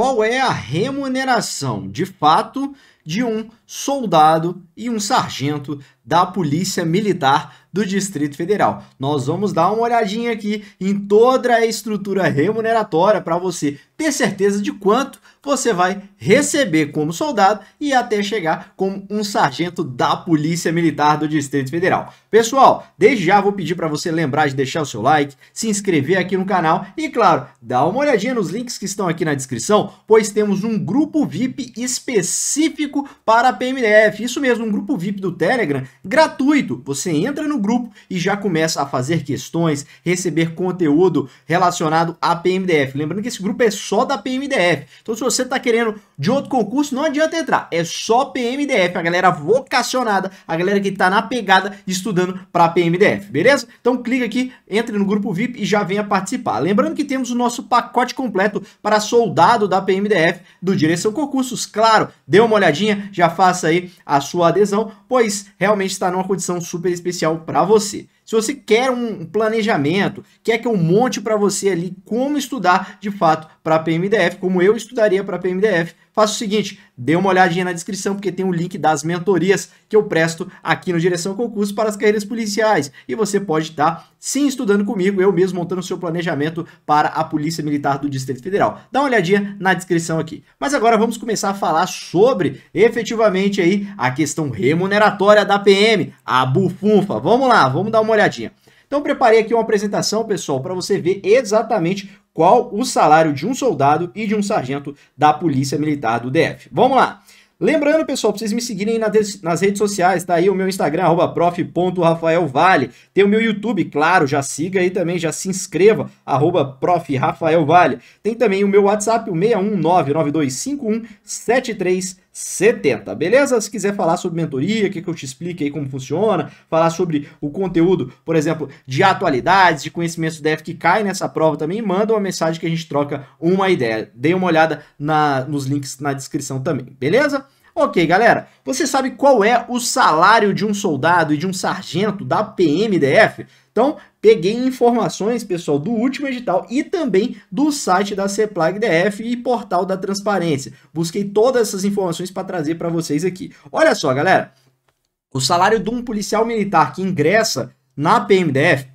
qual é a remuneração de fato de um soldado e um sargento da Polícia Militar do Distrito Federal. Nós vamos dar uma olhadinha aqui em toda a estrutura remuneratória para você ter certeza de quanto você vai receber como soldado e até chegar como um sargento da Polícia Militar do Distrito Federal. Pessoal, desde já vou pedir para você lembrar de deixar o seu like, se inscrever aqui no canal e, claro, dá uma olhadinha nos links que estão aqui na descrição, pois temos um grupo VIP específico para a PMDF. Isso mesmo, um grupo VIP do Telegram gratuito. Você entra no grupo e já começa a fazer questões, receber conteúdo relacionado à PMDF. Lembrando que esse grupo é só da PMDF. Então, se você está querendo de outro concurso, não adianta entrar. É só PMDF, a galera vocacionada, a galera que está na pegada estudando para PMDF, beleza? Então, clica aqui, entre no grupo VIP e já venha participar. Lembrando que temos o nosso pacote completo para soldado da PMDF do Direção Concursos. Claro, dê uma olhadinha, já faça aí a sua adesão, pois realmente está numa condição super especial para você. Se você quer um planejamento, quer que eu monte para você ali como estudar de fato para PMDF, como eu estudaria para PMDF, faça o seguinte, dê uma olhadinha na descrição, porque tem um link das mentorias que eu presto aqui no Direção Concurso para as carreiras policiais. E você pode estar, sim, estudando comigo, eu mesmo montando o seu planejamento para a Polícia Militar do Distrito Federal. Dá uma olhadinha na descrição aqui. Mas agora vamos começar a falar sobre, efetivamente, aí, a questão remuneratória da PM, a bufunfa. Vamos lá, vamos dar uma olhadinha. Então, preparei aqui uma apresentação, pessoal, para você ver exatamente qual o salário de um soldado e de um sargento da Polícia Militar do DF. Vamos lá! Lembrando, pessoal, pra vocês me seguirem nas redes sociais, tá aí o meu Instagram, arroba prof.rafaelvale. Tem o meu YouTube, claro, já siga aí também, já se inscreva, arroba profrafaelvale. Tem também o meu WhatsApp, o 619925173 70, beleza? Se quiser falar sobre mentoria, que, que eu te explique aí como funciona, falar sobre o conteúdo, por exemplo, de atualidades, de conhecimentos do DF que cai nessa prova também, manda uma mensagem que a gente troca uma ideia. Dê uma olhada na, nos links na descrição também, beleza? Ok, galera, você sabe qual é o salário de um soldado e de um sargento da PMDF? Então, peguei informações, pessoal, do último edital e também do site da CEPLAG DF e portal da transparência. Busquei todas essas informações para trazer para vocês aqui. Olha só, galera, o salário de um policial militar que ingressa na PMDF,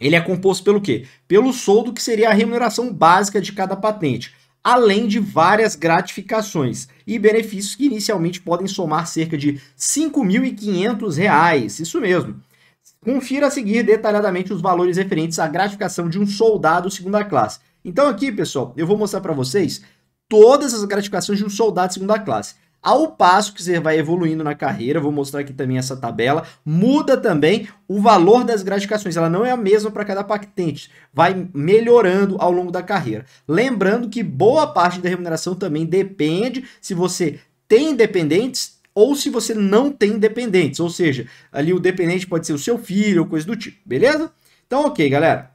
ele é composto pelo quê? Pelo soldo que seria a remuneração básica de cada patente além de várias gratificações e benefícios que inicialmente podem somar cerca de R$ 5.500. Isso mesmo. Confira a seguir detalhadamente os valores referentes à gratificação de um soldado segunda classe. Então aqui, pessoal, eu vou mostrar para vocês todas as gratificações de um soldado segunda classe. Ao passo que você vai evoluindo na carreira, vou mostrar aqui também essa tabela, muda também o valor das gratificações, ela não é a mesma para cada patente, vai melhorando ao longo da carreira. Lembrando que boa parte da remuneração também depende se você tem dependentes ou se você não tem dependentes, ou seja, ali o dependente pode ser o seu filho ou coisa do tipo, beleza? Então, ok, galera.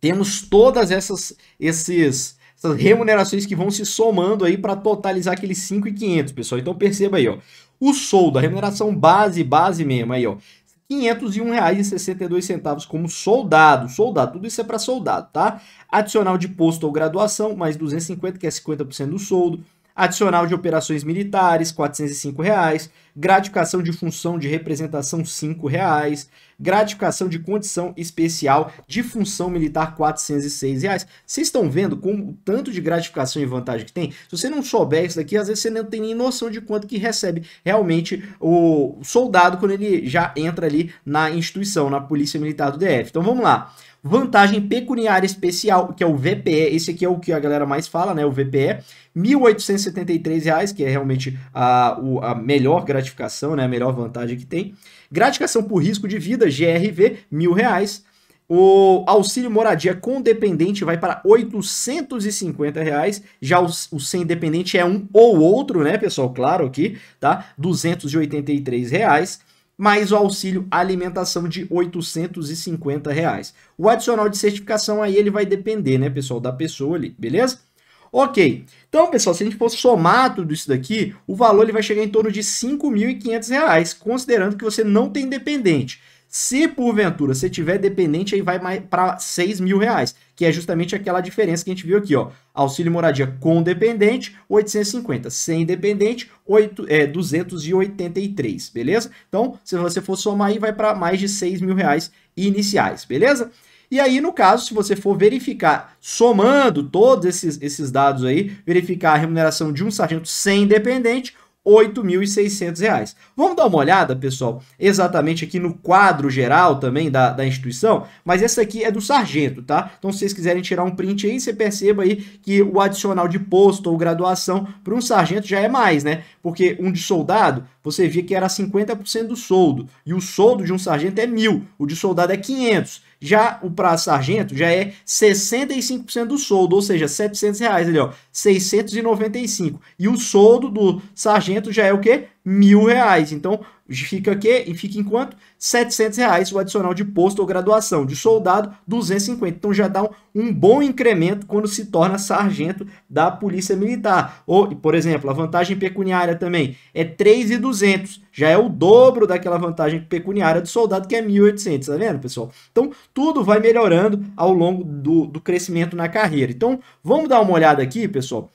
Temos todas essas, esses, essas remunerações que vão se somando aí para totalizar aqueles 5,500, pessoal. Então perceba aí, ó. O soldo, a remuneração base, base mesmo aí, ó. R$ 501,62 como soldado. Soldado, tudo isso é para soldado, tá? Adicional de posto ou graduação, mais 250, que é 50% do soldo adicional de operações militares, R$ 405, reais, gratificação de função de representação R$ 5,00, gratificação de condição especial de função militar R$ 406. Reais. Vocês estão vendo como o tanto de gratificação e vantagem que tem? Se você não souber isso daqui, às vezes você não tem nem noção de quanto que recebe realmente o soldado quando ele já entra ali na instituição, na Polícia Militar do DF. Então vamos lá. Vantagem pecuniária especial, que é o VPE, esse aqui é o que a galera mais fala, né, o VPE, R$ 1.873, que é realmente a, a melhor gratificação gratificação, né? A melhor vantagem que tem. Gratificação por risco de vida, GRV, mil reais. O auxílio moradia com dependente vai para 850 reais. Já o, o sem dependente é um ou outro, né, pessoal? Claro aqui, tá? 283 reais. Mais o auxílio alimentação de 850 reais. O adicional de certificação aí ele vai depender, né, pessoal, da pessoa ali, beleza? Ok, então pessoal, se a gente for somar tudo isso daqui, o valor ele vai chegar em torno de R$ 5.500, considerando que você não tem dependente. Se porventura você tiver dependente, aí vai para R$ mil reais, que é justamente aquela diferença que a gente viu aqui, ó. Auxílio moradia com dependente, 850. Sem dependente, R$ é, 283, beleza? Então, se você for somar aí, vai para mais de R$ mil reais iniciais, beleza? E aí, no caso, se você for verificar, somando todos esses, esses dados aí, verificar a remuneração de um sargento sem dependente, R$ 8.600. Vamos dar uma olhada, pessoal, exatamente aqui no quadro geral também da, da instituição, mas essa aqui é do sargento, tá? Então, se vocês quiserem tirar um print aí, você perceba aí que o adicional de posto ou graduação para um sargento já é mais, né? Porque um de soldado, você via que era 50% do soldo, e o soldo de um sargento é mil, o de soldado é 500. Já o prazo sargento já é 65% do soldo, ou seja, 700 reais ali, ó, 695. E o soldo do sargento já é o quê? Mil reais. Então, Fica aqui e fica em quanto? 700 reais o adicional de posto ou graduação. De soldado, 250. Então já dá um, um bom incremento quando se torna sargento da Polícia Militar. Ou, por exemplo, a vantagem pecuniária também é 3,200. Já é o dobro daquela vantagem pecuniária do soldado que é 1.800, tá vendo, pessoal? Então tudo vai melhorando ao longo do, do crescimento na carreira. Então vamos dar uma olhada aqui, pessoal,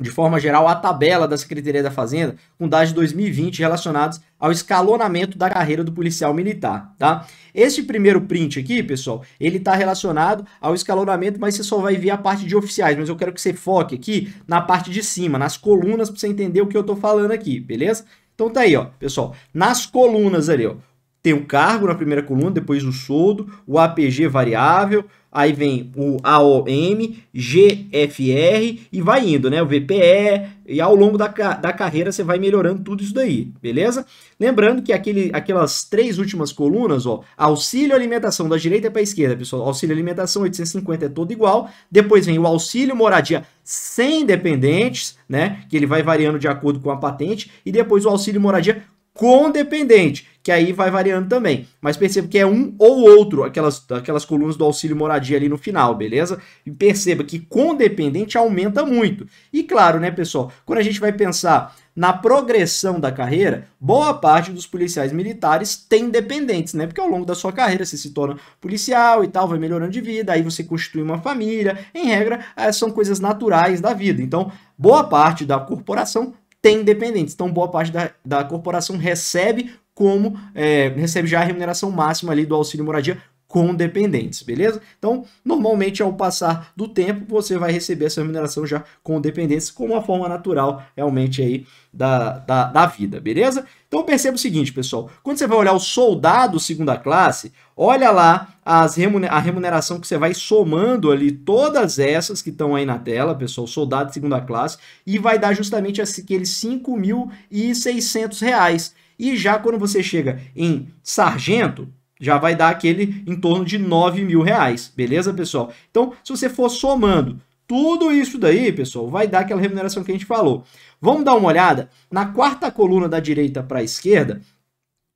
de forma geral, a tabela da Secretaria da Fazenda com dados de 2020 relacionados ao escalonamento da carreira do policial militar, tá? Este primeiro print aqui, pessoal, ele está relacionado ao escalonamento, mas você só vai ver a parte de oficiais, mas eu quero que você foque aqui na parte de cima, nas colunas, para você entender o que eu estou falando aqui, beleza? Então tá aí, ó, pessoal, nas colunas ali, ó, tem o cargo na primeira coluna, depois o soldo, o APG variável, aí vem o AOM, GFR e vai indo, né? O VPE, e ao longo da, da carreira você vai melhorando tudo isso daí, beleza? Lembrando que aquele, aquelas três últimas colunas, ó, auxílio alimentação da direita para a esquerda, pessoal, auxílio alimentação 850 é todo igual, depois vem o auxílio moradia sem dependentes, né? Que ele vai variando de acordo com a patente, e depois o auxílio moradia com dependente que aí vai variando também. Mas perceba que é um ou outro, aquelas, aquelas colunas do auxílio moradia ali no final, beleza? E perceba que com dependente aumenta muito. E claro, né, pessoal, quando a gente vai pensar na progressão da carreira, boa parte dos policiais militares tem dependentes, né? Porque ao longo da sua carreira você se torna policial e tal, vai melhorando de vida, aí você constitui uma família, em regra, eh, são coisas naturais da vida. Então, boa parte da corporação tem dependentes. Então, boa parte da, da corporação recebe como é, recebe já a remuneração máxima ali do auxílio moradia com dependentes, beleza? Então, normalmente ao passar do tempo, você vai receber essa remuneração já com dependentes, como uma forma natural realmente aí da, da, da vida, beleza? Então perceba o seguinte, pessoal, quando você vai olhar o soldado segunda classe, olha lá as remunera a remuneração que você vai somando ali, todas essas que estão aí na tela, pessoal, soldado segunda classe, e vai dar justamente aqueles R$ 5.600. E já quando você chega em sargento, já vai dar aquele em torno de 9 mil reais, beleza, pessoal? Então, se você for somando tudo isso daí, pessoal, vai dar aquela remuneração que a gente falou. Vamos dar uma olhada na quarta coluna da direita para a esquerda,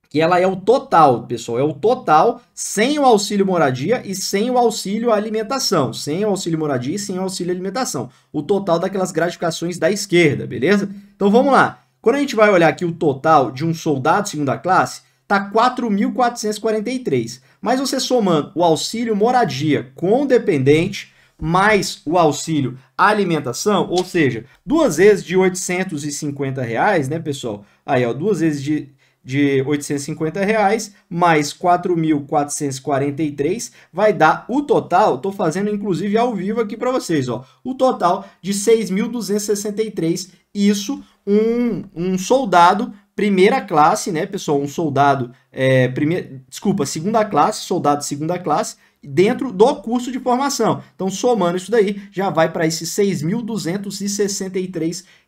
que ela é o total, pessoal, é o total sem o auxílio moradia e sem o auxílio alimentação, sem o auxílio moradia e sem o auxílio alimentação, o total daquelas gratificações da esquerda, beleza? Então vamos lá. Quando a gente vai olhar aqui o total de um soldado segunda classe, está 4.443. Mas você somando o auxílio moradia com dependente, mais o auxílio alimentação, ou seja, duas vezes de 850 reais, né, pessoal? Aí, ó, duas vezes de, de 850 reais, mais 4.443, vai dar o total, estou fazendo inclusive ao vivo aqui para vocês, ó, o total de 6.263, isso um, um soldado primeira classe, né, pessoal? Um soldado, é, desculpa, segunda classe, soldado segunda classe, dentro do curso de formação. Então, somando isso daí, já vai para esses R$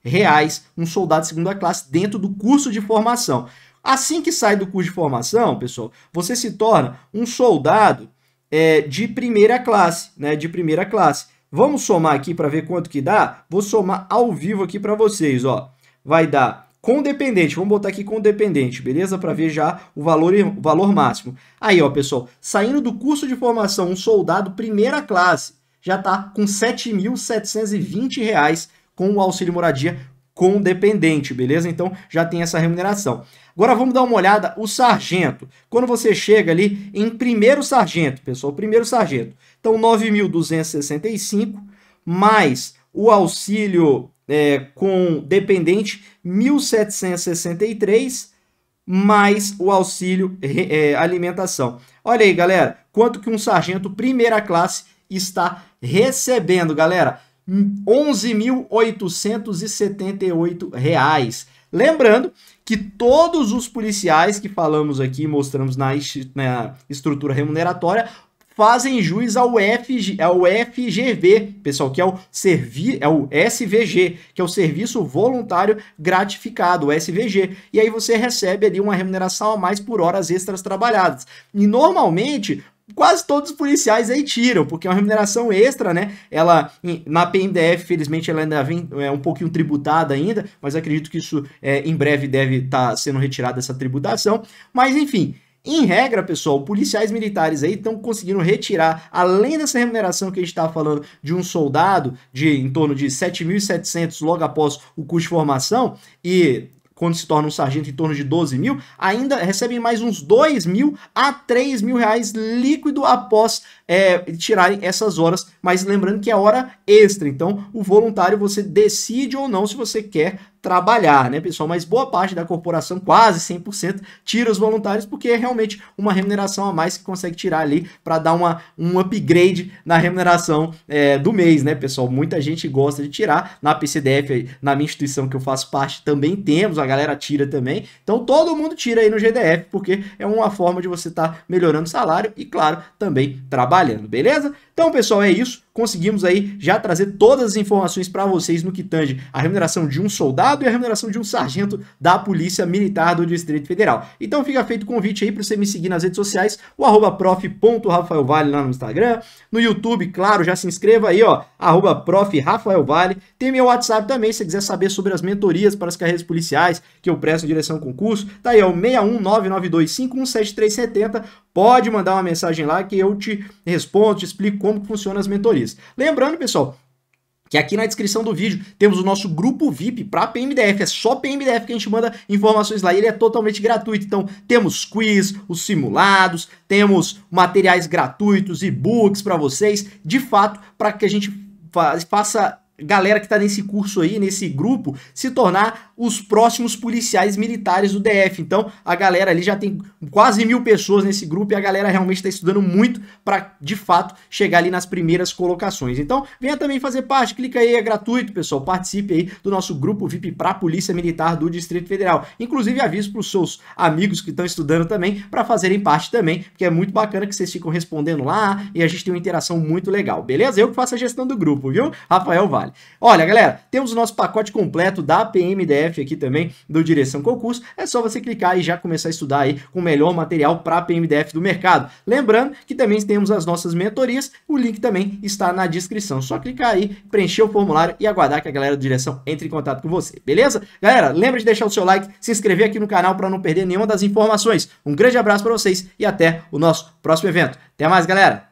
reais um soldado segunda classe dentro do curso de formação. Assim que sai do curso de formação, pessoal, você se torna um soldado é, de primeira classe, né? De primeira classe. Vamos somar aqui para ver quanto que dá? Vou somar ao vivo aqui para vocês, ó. Vai dar dependente, vamos botar aqui dependente, beleza? Para ver já o valor, o valor máximo. Aí, ó, pessoal, saindo do curso de formação, um soldado primeira classe já está com R$ 7.720 com o auxílio moradia dependente, beleza? Então já tem essa remuneração. Agora vamos dar uma olhada o sargento. Quando você chega ali em primeiro sargento, pessoal, primeiro sargento. Então 9.265 mais o auxílio é, com dependente 1.763 mais o auxílio é, alimentação. Olha aí, galera, quanto que um sargento primeira classe está recebendo, galera? R$ 11.878. Lembrando que todos os policiais que falamos aqui, mostramos na, na estrutura remuneratória, fazem juiz ao, FG, ao FGV, pessoal, que é o, servi, é o SVG, que é o Serviço Voluntário Gratificado, o SVG. E aí você recebe ali uma remuneração a mais por horas extras trabalhadas. E normalmente, quase todos os policiais aí tiram, porque é uma remuneração extra, né? Ela, na PMDF, felizmente, ela ainda vem, é um pouquinho tributada ainda, mas acredito que isso é, em breve deve estar tá sendo retirada essa tributação. Mas, enfim, em regra, pessoal, policiais militares aí estão conseguindo retirar, além dessa remuneração que a gente estava tá falando de um soldado de em torno de 7.700 logo após o curso de formação e quando se torna um sargento em torno de 12 mil, ainda recebem mais uns 2 mil a 3 mil reais líquido após é, tirarem essas horas. Mas lembrando que é hora extra, então o voluntário você decide ou não se você quer trabalhar, né, pessoal? Mas boa parte da corporação, quase 100%, tira os voluntários porque é realmente uma remuneração a mais que consegue tirar ali para dar uma, um upgrade na remuneração é, do mês, né, pessoal? Muita gente gosta de tirar. Na PCDF, na minha instituição que eu faço parte, também temos, a galera tira também. Então todo mundo tira aí no GDF porque é uma forma de você estar tá melhorando o salário e, claro, também trabalhando, beleza? Então, pessoal, é isso. Conseguimos aí já trazer todas as informações para vocês no que tange a remuneração de um soldado soldado e a remuneração de um sargento da Polícia Militar do Distrito Federal. Então fica feito o convite aí para você me seguir nas redes sociais, o arroba prof.rafaelvale lá no Instagram, no YouTube, claro, já se inscreva aí, ó, arroba Tem meu WhatsApp também, se você quiser saber sobre as mentorias para as carreiras policiais que eu presto em direção ao concurso, tá aí, o 61992517370, pode mandar uma mensagem lá que eu te respondo, te explico como funcionam as mentorias. Lembrando, pessoal, que aqui na descrição do vídeo temos o nosso grupo VIP para PMDF, é só PMDF que a gente manda informações lá, ele é totalmente gratuito, então temos quiz, os simulados, temos materiais gratuitos, e-books para vocês, de fato, para que a gente faça galera que está nesse curso aí, nesse grupo, se tornar os próximos policiais militares do DF. Então, a galera ali já tem quase mil pessoas nesse grupo e a galera realmente está estudando muito para, de fato, chegar ali nas primeiras colocações. Então, venha também fazer parte, clica aí, é gratuito, pessoal. Participe aí do nosso grupo VIP para a Polícia Militar do Distrito Federal. Inclusive, aviso para os seus amigos que estão estudando também para fazerem parte também, porque é muito bacana que vocês ficam respondendo lá e a gente tem uma interação muito legal, beleza? Eu que faço a gestão do grupo, viu? Rafael Vale. Olha, galera, temos o nosso pacote completo da PMDF PDF aqui também do Direção Concurso, é só você clicar e já começar a estudar aí com o melhor material para PMDF do mercado. Lembrando que também temos as nossas mentorias, o link também está na descrição. Só clicar aí, preencher o formulário e aguardar que a galera do Direção entre em contato com você, beleza? Galera, lembra de deixar o seu like, se inscrever aqui no canal para não perder nenhuma das informações. Um grande abraço para vocês e até o nosso próximo evento. Até mais, galera!